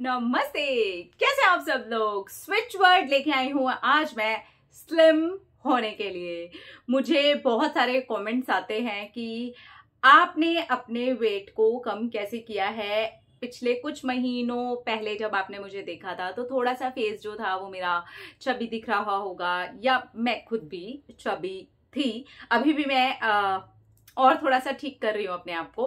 नमस्ते कैसे आप सब लोग स्विच वर्ड लेके आई हूँ आज मैं स्लिम होने के लिए मुझे बहुत सारे कमेंट्स आते हैं कि आपने अपने वेट को कम कैसे किया है पिछले कुछ महीनों पहले जब आपने मुझे देखा था तो थोड़ा सा फेस जो था वो मेरा छबी दिख रहा होगा या मैं खुद भी छबी थी अभी भी मैं आ, और थोड़ा सा ठीक कर रही हूँ अपने आप को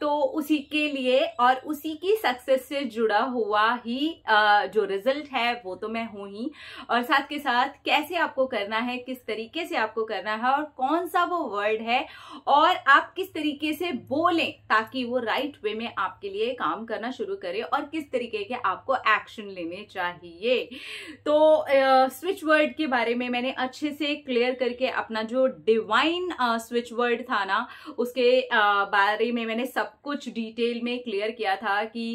तो उसी के लिए और उसी की सक्सेस से जुड़ा हुआ ही आ, जो रिजल्ट है वो तो मैं हूँ ही और साथ के साथ कैसे आपको करना है किस तरीके से आपको करना है और कौन सा वो वर्ड है और आप किस तरीके से बोलें ताकि वो राइट वे में आपके लिए काम करना शुरू करे और किस तरीके के आपको एक्शन लेने चाहिए तो स्विच वर्ड के बारे में मैंने अच्छे से क्लियर करके अपना जो डिवाइन स्विच वर्ड था ना उसके बारे में मैंने सब कुछ डिटेल में क्लियर किया था कि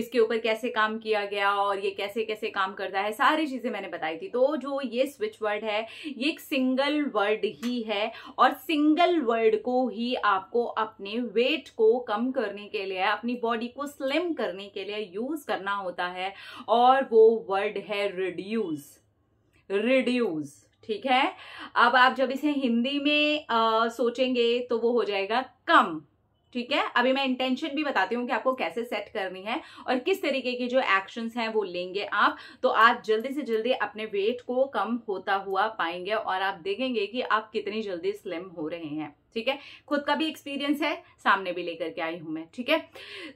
इसके ऊपर कैसे काम किया गया और ये कैसे कैसे काम करता है सारी चीज़ें मैंने बताई थी तो जो ये स्विच वर्ड है ये एक सिंगल वर्ड ही है और सिंगल वर्ड को ही आपको अपने वेट को कम करने के लिए अपनी बॉडी को स्लिम करने के लिए यूज़ करना होता है और वो वर्ड है रिड्यूज़ रिड्यूज़ ठीक है अब आप जब इसे हिंदी में आ, सोचेंगे तो वो हो जाएगा कम ठीक है अभी मैं इंटेंशन भी बताती हूँ कि आपको कैसे सेट करनी है और किस तरीके की जो एक्शंस हैं वो लेंगे आप तो आप जल्दी से जल्दी अपने वेट को कम होता हुआ पाएंगे और आप देखेंगे कि आप कितनी जल्दी स्लिम हो रहे हैं ठीक है खुद का भी एक्सपीरियंस है सामने भी लेकर के आई हूं मैं ठीक है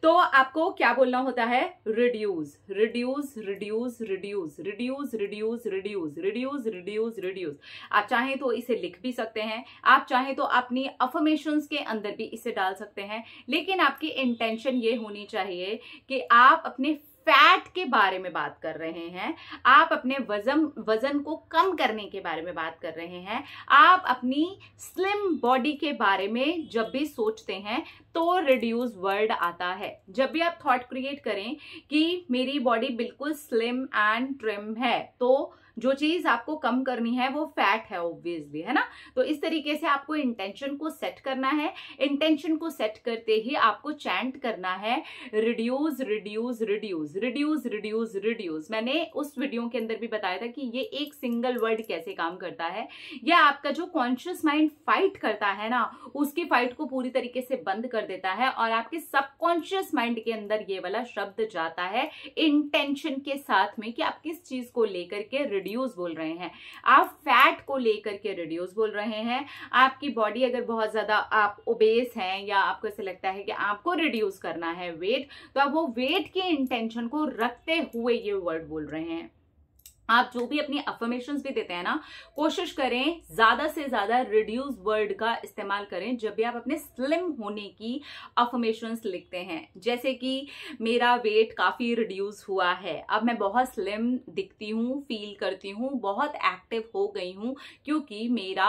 तो आपको क्या बोलना होता है reduce reduce reduce reduce reduce reduce reduce reduce reduce reduce आप चाहें तो इसे लिख भी सकते हैं आप चाहें तो अपनी अफर्मेशन के अंदर भी इसे डाल सकते हैं लेकिन आपकी इंटेंशन ये होनी चाहिए कि आप अपने फैट के बारे में बात कर रहे हैं आप अपने वजन वजन को कम करने के बारे में बात कर रहे हैं आप अपनी स्लिम बॉडी के बारे में जब भी सोचते हैं तो रिड्यूस वर्ड आता है जब भी आप थॉट क्रिएट करें कि मेरी बॉडी बिल्कुल स्लिम एंड ट्रिम है तो जो चीज आपको कम करनी है वो फैट है ऑब्वियसली है ना तो इस तरीके से आपको इंटेंशन को सेट करना है इंटेंशन को सेट करते ही आपको चैंट करना है reduce reduce reduce reduce reduce reduce मैंने उस वीडियो के अंदर भी बताया था कि ये एक सिंगल वर्ड कैसे काम करता है यह आपका जो कॉन्शियस माइंड फाइट करता है ना उसकी फाइट को पूरी तरीके से बंद कर देता है और आपके सबकॉन्शियस माइंड के अंदर ये वाला शब्द जाता है इंटेंशन के साथ में कि आप किस चीज को लेकर के रिड्यूस बोल रहे हैं आप फैट को लेकर के रिड्यूस बोल रहे हैं आपकी बॉडी अगर बहुत ज़्यादा आप ओबेस हैं या आपको ऐसे लगता है कि आपको रिड्यूस करना है वेट तो आप वो वेट के इंटेंशन को रखते हुए ये वर्ड बोल रहे हैं आप जो भी अपनी अफर्मेशन भी देते हैं ना कोशिश करें ज्यादा से ज्यादा रिड्यूस वर्ड का इस्तेमाल करें जब भी आप अपने स्लिम होने की अफर्मेशन लिखते हैं जैसे कि मेरा वेट काफी रिड्यूस हुआ है अब मैं बहुत स्लिम दिखती हूँ फील करती हूँ बहुत एक्टिव हो गई हूँ क्योंकि मेरा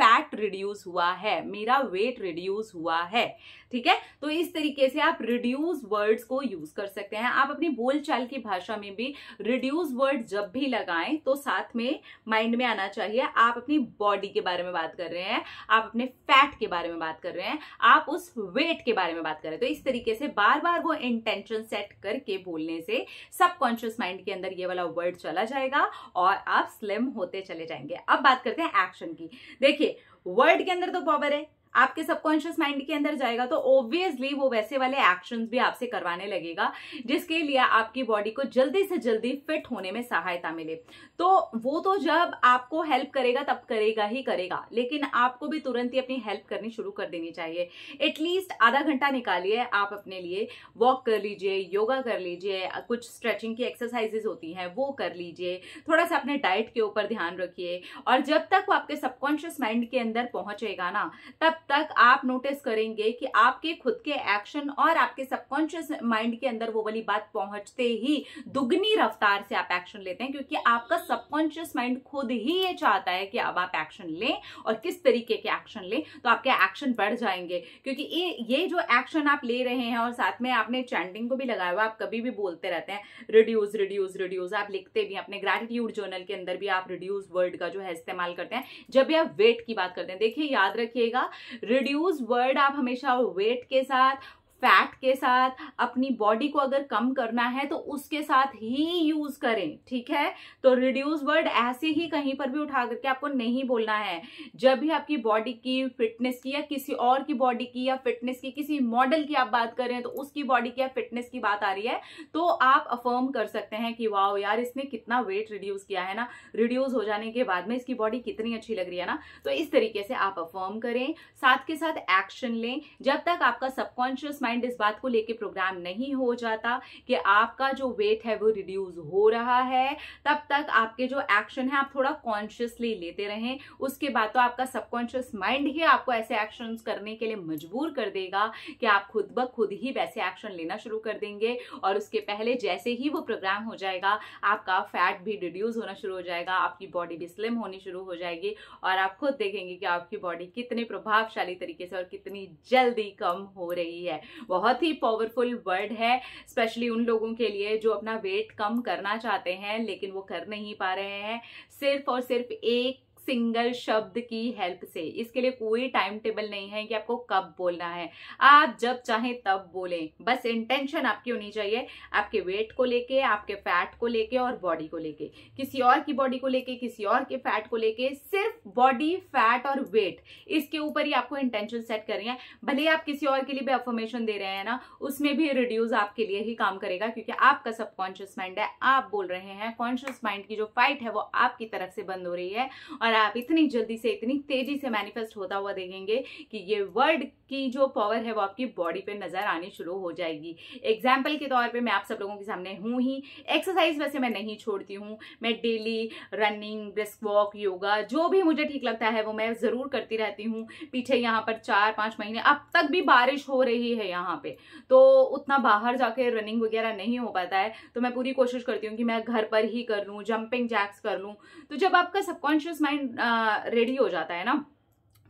फैट रिड्यूस हुआ है मेरा वेट रिड्यूस हुआ है ठीक है तो इस तरीके से आप रिड्यूस वर्ड्स को यूज कर सकते हैं आप अपनी बोलचाल की भाषा में भी रिड्यूस वर्ड जब भी लगाएं तो साथ में माइंड में आना चाहिए आप अपनी बॉडी के बारे में बात कर रहे हैं आप अपने फैट के बारे में बात कर रहे हैं आप उस वेट के बारे में बात कर रहे हैं तो इस तरीके से बार बार वो इंटेंशन सेट करके बोलने से सबकॉन्शियस माइंड के अंदर ये वाला वर्ड चला जाएगा और आप स्लिम होते चले जाएंगे अब बात करते हैं एक्शन की देखिए वर्ड के अंदर तो पावर है आपके सबकॉन्शियस माइंड के अंदर जाएगा तो ऑब्वियसली वो वैसे वाले एक्शंस भी आपसे करवाने लगेगा जिसके लिए आपकी बॉडी को जल्दी से जल्दी फिट होने में सहायता मिले तो वो तो जब आपको हेल्प करेगा तब करेगा ही करेगा लेकिन आपको भी तुरंत ही अपनी हेल्प करनी शुरू कर देनी चाहिए एटलीस्ट आधा घंटा निकालिए आप अपने लिए वॉक कर लीजिए योगा कर लीजिए कुछ स्ट्रेचिंग की एक्सरसाइजेज होती हैं वो कर लीजिए थोड़ा सा अपने डाइट के ऊपर ध्यान रखिए और जब तक वो आपके सबकॉन्शियस माइंड के अंदर पहुंचेगा ना तब तक आप नोटिस करेंगे कि आपके खुद के एक्शन और आपके सबकॉन्शियस माइंड के अंदर वो वाली बात पहुंचते ही दुगनी रफ्तार से आप एक्शन लेते हैं क्योंकि आपका सबकॉन्शियस माइंड खुद ही ये चाहता है कि अब आप एक्शन लें और किस तरीके के एक्शन लें तो आपके एक्शन बढ़ जाएंगे क्योंकि ये ये जो एक्शन आप ले रहे हैं और साथ में आपने चैंडिंग को भी लगाया हुआ आप कभी भी बोलते रहते हैं रिड्यूज रिड्यूज रिड्यूज आप लिखते भी अपने ग्रेटिट्यूड जर्नल के अंदर भी आप रिड्यूज वर्ड का जो है इस्तेमाल करते हैं जब भी आप वेट की बात करते हैं देखिए याद रखिएगा रिड्यूस वर्ड आप हमेशा वेट के साथ फैट के साथ अपनी बॉडी को अगर कम करना है तो उसके साथ ही यूज करें ठीक है तो रिड्यूस वर्ड ऐसे ही कहीं पर भी उठा करके आपको नहीं बोलना है जब भी आपकी बॉडी की फिटनेस की या किसी और की बॉडी की या फिटनेस की किसी मॉडल की आप बात कर रहे हैं तो उसकी बॉडी की या फिटनेस की बात आ रही है तो आप अफर्म कर सकते हैं कि वाह यार इसने कितना वेट रिड्यूस किया है ना रिड्यूस हो जाने के बाद में इसकी बॉडी कितनी अच्छी लग रही है ना तो इस तरीके से आप अफर्म करें साथ के साथ एक्शन लें जब तक आपका सबकॉन्शियस माइंड माइंड इस बात को लेके प्रोग्राम नहीं हो जाता कि आपका जो वेट है वो रिड्यूज हो रहा है तब तक आपके जो एक्शन है आप थोड़ा कॉन्शियसली लेते रहें उसके बाद तो आपका सबकॉन्शियस माइंड ही आपको ऐसे एक्शन करने के लिए मजबूर कर देगा कि आप खुद ब खुद ही वैसे एक्शन लेना शुरू कर देंगे और उसके पहले जैसे ही वो प्रोग्राम हो जाएगा आपका फैट भी रिड्यूज होना शुरू हो जाएगा आपकी बॉडी भी स्लिम होनी शुरू हो जाएगी और आप खुद देखेंगे कि आपकी बॉडी कितने प्रभावशाली तरीके से और कितनी जल्दी कम हो रही है बहुत ही पावरफुल वर्ड है स्पेशली उन लोगों के लिए जो अपना वेट कम करना चाहते हैं लेकिन वो कर नहीं पा रहे हैं सिर्फ और सिर्फ एक सिंगल शब्द की हेल्प से इसके लिए कोई टाइम टेबल नहीं है कि आपको कब बोलना है आप जब चाहें तब बोलें बस इंटेंशन आपकी होनी चाहिए आपके वेट को लेके आपके फैट को लेके और बॉडी को लेके किसी और की बॉडी को लेके किसी और के फैट को लेके सिर्फ बॉडी फैट और वेट इसके ऊपर ही आपको इंटेंशन सेट करनी है भले आप किसी और के लिए भी अफॉर्मेशन दे रहे हैं ना उसमें भी रिड्यूज आपके लिए ही काम करेगा क्योंकि आपका सबकॉन्शियस माइंड है आप बोल रहे हैं कॉन्शियस माइंड की जो फाइट है वो आपकी तरफ से बंद हो रही है और और आप इतनी जल्दी से इतनी तेजी से मैनिफेस्ट होता हुआ देखेंगे कि ये वर्ड की जो पावर है वो आपकी बॉडी पे नजर आनी शुरू हो जाएगी एग्जाम्पल के तौर पे मैं आप सब लोगों के सामने हूँ ही एक्सरसाइज वैसे मैं नहीं छोड़ती हूँ मैं daily running brisk walk yoga जो भी मुझे ठीक लगता है वो मैं ज़रूर करती रहती हूँ पीछे यहाँ पर चार पाँच महीने अब तक भी बारिश हो रही है यहाँ पे तो उतना बाहर जाके रनिंग वगैरह नहीं हो पाता है तो मैं पूरी कोशिश करती हूँ कि मैं घर पर ही कर लूँ जंपिंग जैक्स कर लूँ तो जब आपका सबकॉन्शियस माइंड इंसान uh, रेडी हो जाता है ना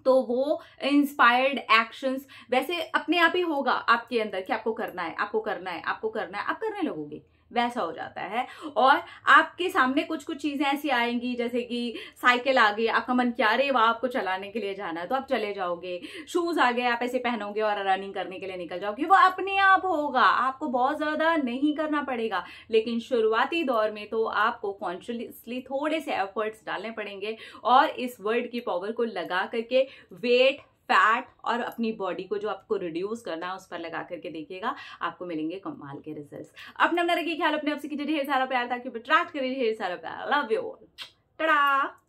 तो वो इंस्पायर्ड एक्शंस वैसे अपने आप ही होगा आपके अंदर कि आपको करना है आपको करना है आपको करना है आप करने लगोगे वैसा हो जाता है और आपके सामने कुछ कुछ चीज़ें ऐसी आएंगी जैसे कि साइकिल आ गई आपका मन क्या रे वह आपको चलाने के लिए जाना है तो आप चले जाओगे शूज़ आ गए आप ऐसे पहनोगे और रनिंग करने के लिए निकल जाओगे वो अपने आप होगा आपको बहुत ज़्यादा नहीं करना पड़ेगा लेकिन शुरुआती दौर में तो आपको कॉन्शियसली थोड़े से एफर्ट्स डालने पड़ेंगे और इस वर्ड की पावर को लगा करके वेट फैट और अपनी बॉडी को जो आपको रिड्यूस करना है उस पर लगा करके देखिएगा आपको मिलेंगे कमाल के रिजल्ट अपने अपना रखिए ख्याल अपने आपसे कीजिए ढेर सारा प्यार ताकि अट्रैक्ट करिए ढेर सारा प्यार लव यू all.